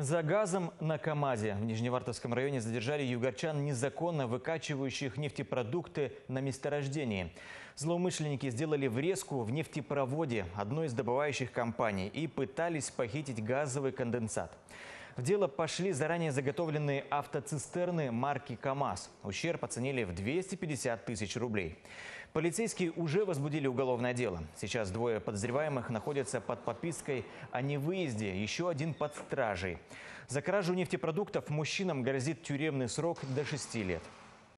За газом на КАМАЗе в Нижневартовском районе задержали югорчан, незаконно выкачивающих нефтепродукты на месторождении. Злоумышленники сделали врезку в нефтепроводе одной из добывающих компаний и пытались похитить газовый конденсат. В дело пошли заранее заготовленные автоцистерны марки «КамАЗ». Ущерб оценили в 250 тысяч рублей. Полицейские уже возбудили уголовное дело. Сейчас двое подозреваемых находятся под подпиской о невыезде, еще один под стражей. За кражу нефтепродуктов мужчинам грозит тюремный срок до 6 лет.